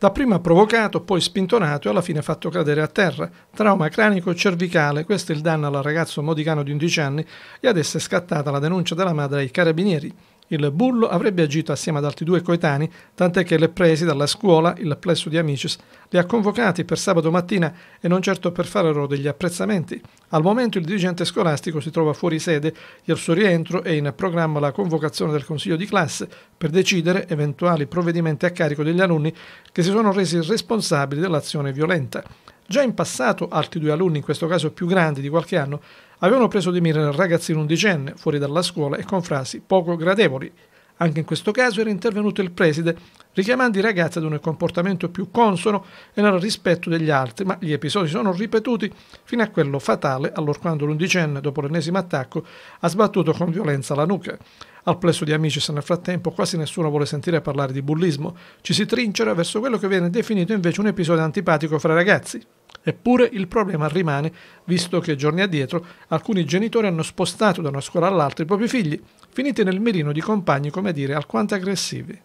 Dapprima provocato, poi spintonato e alla fine fatto cadere a terra. Trauma cranico cervicale, questo è il danno al ragazzo modicano di 11 anni e adesso è scattata la denuncia della madre ai carabinieri. Il bullo avrebbe agito assieme ad altri due coetanei, tant'è che le presi dalla scuola, il plesso di Amicis, li ha convocati per sabato mattina e non certo per fare loro degli apprezzamenti. Al momento il dirigente scolastico si trova fuori sede e al suo rientro è in programma la convocazione del consiglio di classe per decidere eventuali provvedimenti a carico degli alunni che si sono resi responsabili dell'azione violenta. Già in passato altri due alunni, in questo caso più grandi di qualche anno, avevano preso di mira il ragazzino undicenne fuori dalla scuola e con frasi poco gradevoli. Anche in questo caso era intervenuto il preside, richiamando i ragazzi ad un comportamento più consono e nel rispetto degli altri, ma gli episodi sono ripetuti fino a quello fatale allorquando l'undicenne, dopo l'ennesimo attacco, ha sbattuto con violenza la nuca. Al plesso di Amicis nel frattempo quasi nessuno vuole sentire parlare di bullismo, ci si trincera verso quello che viene definito invece un episodio antipatico fra ragazzi. Eppure il problema rimane, visto che giorni addietro alcuni genitori hanno spostato da una scuola all'altra i propri figli, finiti nel mirino di compagni, come dire, alquanto aggressivi.